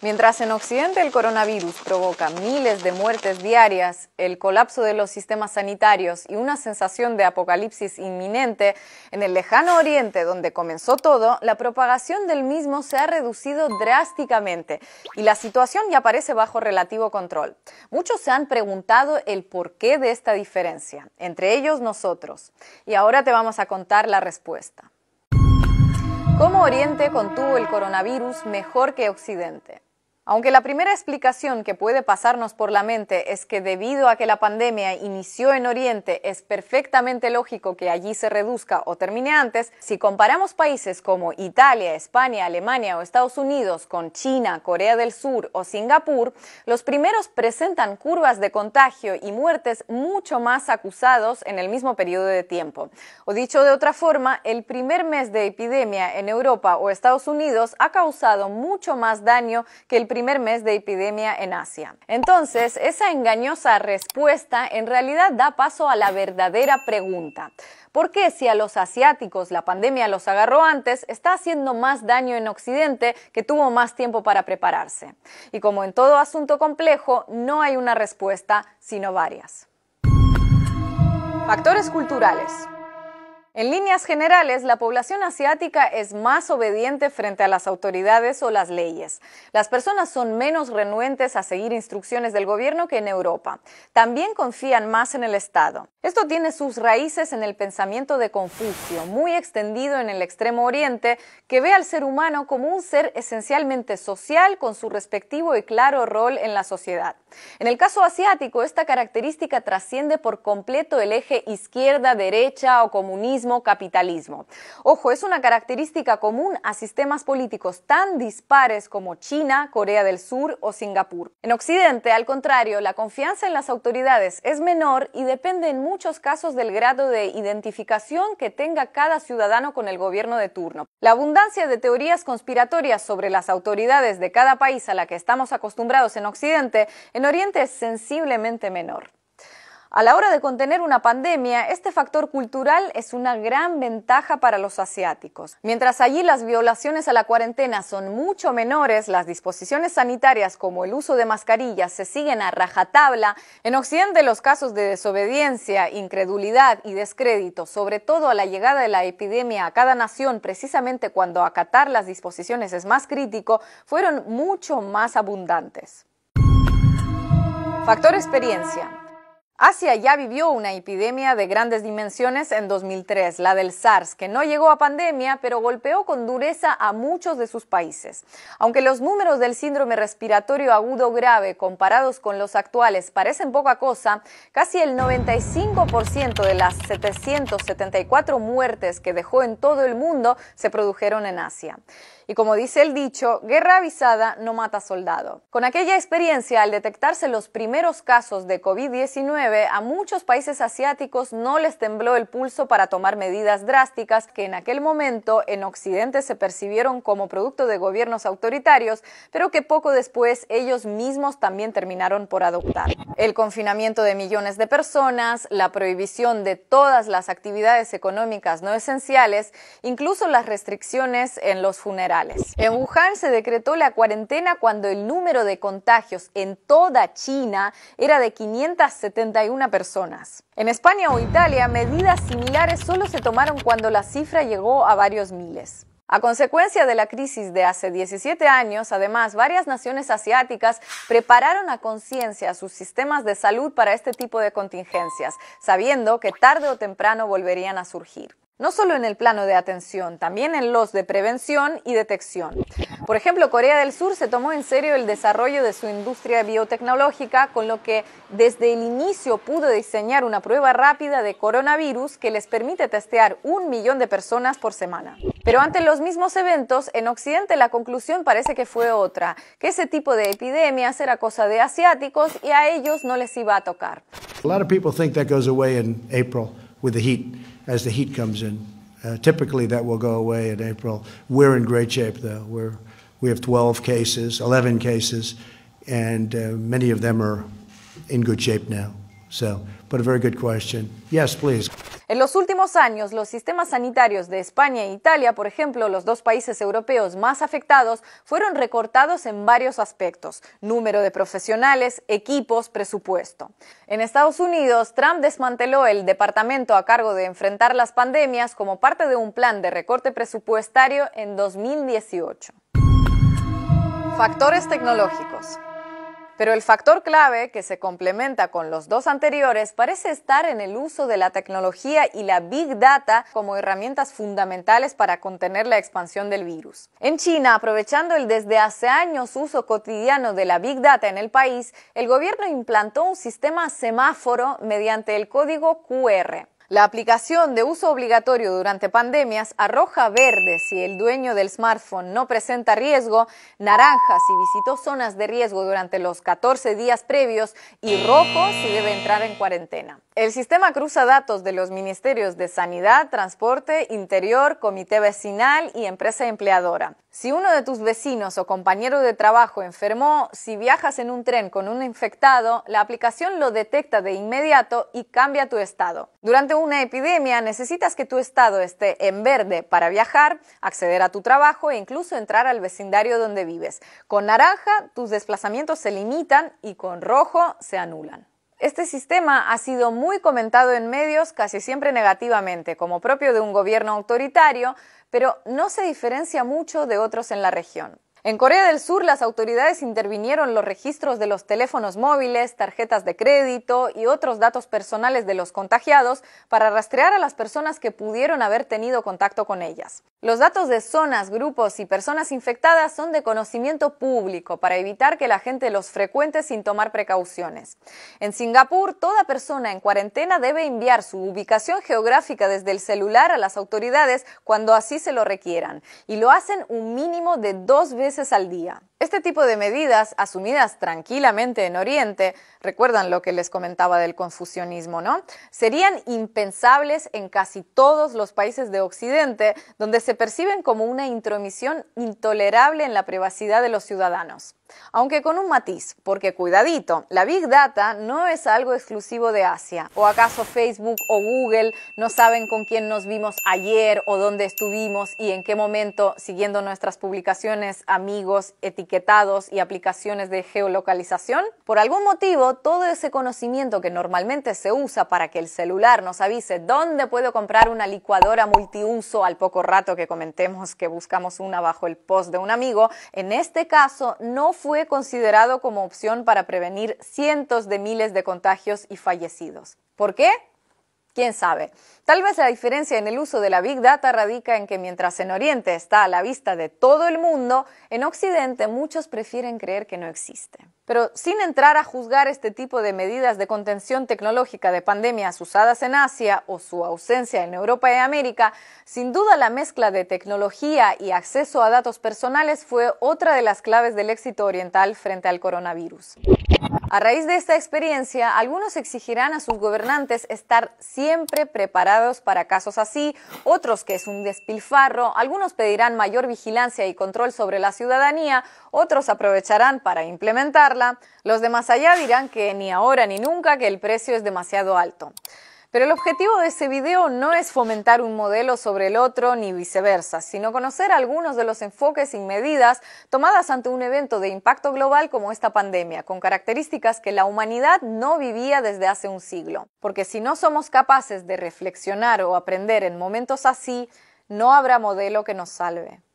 Mientras en Occidente el coronavirus provoca miles de muertes diarias, el colapso de los sistemas sanitarios y una sensación de apocalipsis inminente, en el lejano Oriente, donde comenzó todo, la propagación del mismo se ha reducido drásticamente y la situación ya parece bajo relativo control. Muchos se han preguntado el porqué de esta diferencia, entre ellos nosotros. Y ahora te vamos a contar la respuesta. ¿Cómo Oriente contuvo el coronavirus mejor que Occidente? Aunque la primera explicación que puede pasarnos por la mente es que debido a que la pandemia inició en Oriente, es perfectamente lógico que allí se reduzca o termine antes, si comparamos países como Italia, España, Alemania o Estados Unidos con China, Corea del Sur o Singapur, los primeros presentan curvas de contagio y muertes mucho más acusados en el mismo periodo de tiempo. O dicho de otra forma, el primer mes de epidemia en Europa o Estados Unidos ha causado mucho más daño que el primer primer mes de epidemia en Asia. Entonces, esa engañosa respuesta en realidad da paso a la verdadera pregunta. ¿Por qué si a los asiáticos la pandemia los agarró antes, está haciendo más daño en Occidente que tuvo más tiempo para prepararse? Y como en todo asunto complejo, no hay una respuesta, sino varias. Factores culturales. En líneas generales, la población asiática es más obediente frente a las autoridades o las leyes. Las personas son menos renuentes a seguir instrucciones del gobierno que en Europa. También confían más en el Estado. Esto tiene sus raíces en el pensamiento de Confucio, muy extendido en el Extremo Oriente, que ve al ser humano como un ser esencialmente social con su respectivo y claro rol en la sociedad. En el caso asiático, esta característica trasciende por completo el eje izquierda, derecha o comunismo capitalismo. Ojo, es una característica común a sistemas políticos tan dispares como China, Corea del Sur o Singapur. En Occidente, al contrario, la confianza en las autoridades es menor y depende en muchos casos del grado de identificación que tenga cada ciudadano con el gobierno de turno. La abundancia de teorías conspiratorias sobre las autoridades de cada país a la que estamos acostumbrados en Occidente, en Oriente es sensiblemente menor. A la hora de contener una pandemia, este factor cultural es una gran ventaja para los asiáticos. Mientras allí las violaciones a la cuarentena son mucho menores, las disposiciones sanitarias como el uso de mascarillas se siguen a rajatabla, en Occidente los casos de desobediencia, incredulidad y descrédito, sobre todo a la llegada de la epidemia a cada nación, precisamente cuando acatar las disposiciones es más crítico, fueron mucho más abundantes. Factor experiencia. Asia ya vivió una epidemia de grandes dimensiones en 2003, la del SARS, que no llegó a pandemia, pero golpeó con dureza a muchos de sus países. Aunque los números del síndrome respiratorio agudo grave comparados con los actuales parecen poca cosa, casi el 95% de las 774 muertes que dejó en todo el mundo se produjeron en Asia. Y como dice el dicho, guerra avisada no mata soldado. Con aquella experiencia, al detectarse los primeros casos de COVID-19, a muchos países asiáticos no les tembló el pulso para tomar medidas drásticas que en aquel momento en Occidente se percibieron como producto de gobiernos autoritarios, pero que poco después ellos mismos también terminaron por adoptar. El confinamiento de millones de personas, la prohibición de todas las actividades económicas no esenciales, incluso las restricciones en los funerales. En Wuhan se decretó la cuarentena cuando el número de contagios en toda China era de 570 una personas. En España o Italia, medidas similares solo se tomaron cuando la cifra llegó a varios miles. A consecuencia de la crisis de hace 17 años, además, varias naciones asiáticas prepararon a conciencia sus sistemas de salud para este tipo de contingencias, sabiendo que tarde o temprano volverían a surgir no solo en el plano de atención, también en los de prevención y detección. Por ejemplo, Corea del Sur se tomó en serio el desarrollo de su industria biotecnológica, con lo que desde el inicio pudo diseñar una prueba rápida de coronavirus que les permite testear un millón de personas por semana. Pero ante los mismos eventos, en Occidente la conclusión parece que fue otra, que ese tipo de epidemias era cosa de asiáticos y a ellos no les iba a tocar. as the heat comes in. Uh, typically, that will go away in April. We're in great shape, though. We're, we have 12 cases, 11 cases, and uh, many of them are in good shape now. So, but a very good question. Yes, please. En los últimos años, los sistemas sanitarios de España e Italia, por ejemplo, los dos países europeos más afectados, fueron recortados en varios aspectos, número de profesionales, equipos, presupuesto. En Estados Unidos, Trump desmanteló el departamento a cargo de enfrentar las pandemias como parte de un plan de recorte presupuestario en 2018. Factores tecnológicos. Pero el factor clave que se complementa con los dos anteriores parece estar en el uso de la tecnología y la big data como herramientas fundamentales para contener la expansión del virus. En China, aprovechando el desde hace años uso cotidiano de la big data en el país, el gobierno implantó un sistema semáforo mediante el código QR. La aplicación de uso obligatorio durante pandemias arroja verde si el dueño del smartphone no presenta riesgo, naranja si visitó zonas de riesgo durante los 14 días previos y rojo si debe entrar en cuarentena. El sistema cruza datos de los ministerios de Sanidad, Transporte, Interior, Comité Vecinal y Empresa Empleadora. Si uno de tus vecinos o compañero de trabajo enfermó, si viajas en un tren con un infectado, la aplicación lo detecta de inmediato y cambia tu estado. Durante una epidemia necesitas que tu estado esté en verde para viajar, acceder a tu trabajo e incluso entrar al vecindario donde vives. Con naranja tus desplazamientos se limitan y con rojo se anulan. Este sistema ha sido muy comentado en medios casi siempre negativamente, como propio de un gobierno autoritario, pero no se diferencia mucho de otros en la región. En Corea del Sur, las autoridades intervinieron los registros de los teléfonos móviles, tarjetas de crédito y otros datos personales de los contagiados para rastrear a las personas que pudieron haber tenido contacto con ellas. Los datos de zonas, grupos y personas infectadas son de conocimiento público para evitar que la gente los frecuente sin tomar precauciones. En Singapur, toda persona en cuarentena debe enviar su ubicación geográfica desde el celular a las autoridades cuando así se lo requieran, y lo hacen un mínimo de dos veces al día. Este tipo de medidas, asumidas tranquilamente en Oriente, recuerdan lo que les comentaba del confucianismo, ¿no? Serían impensables en casi todos los países de Occidente, donde se perciben como una intromisión intolerable en la privacidad de los ciudadanos. Aunque con un matiz, porque cuidadito, la Big Data no es algo exclusivo de Asia. ¿O acaso Facebook o Google no saben con quién nos vimos ayer o dónde estuvimos y en qué momento siguiendo nuestras publicaciones, amigos, etiquetados y aplicaciones de geolocalización? Por algún motivo, todo ese conocimiento que normalmente se usa para que el celular nos avise dónde puedo comprar una licuadora multiuso al poco rato que comentemos que buscamos una bajo el post de un amigo, en este caso no fue considerado como opción para prevenir cientos de miles de contagios y fallecidos. ¿Por qué? ¿Quién sabe? Tal vez la diferencia en el uso de la Big Data radica en que mientras en Oriente está a la vista de todo el mundo, en Occidente muchos prefieren creer que no existe. Pero sin entrar a juzgar este tipo de medidas de contención tecnológica de pandemias usadas en Asia o su ausencia en Europa y América, sin duda la mezcla de tecnología y acceso a datos personales fue otra de las claves del éxito oriental frente al coronavirus. A raíz de esta experiencia, algunos exigirán a sus gobernantes estar siempre preparados para casos así, otros que es un despilfarro, algunos pedirán mayor vigilancia y control sobre la ciudadanía, otros aprovecharán para implementarla, los de más allá dirán que ni ahora ni nunca que el precio es demasiado alto. Pero el objetivo de ese video no es fomentar un modelo sobre el otro ni viceversa, sino conocer algunos de los enfoques y medidas tomadas ante un evento de impacto global como esta pandemia, con características que la humanidad no vivía desde hace un siglo. Porque si no somos capaces de reflexionar o aprender en momentos así, no habrá modelo que nos salve.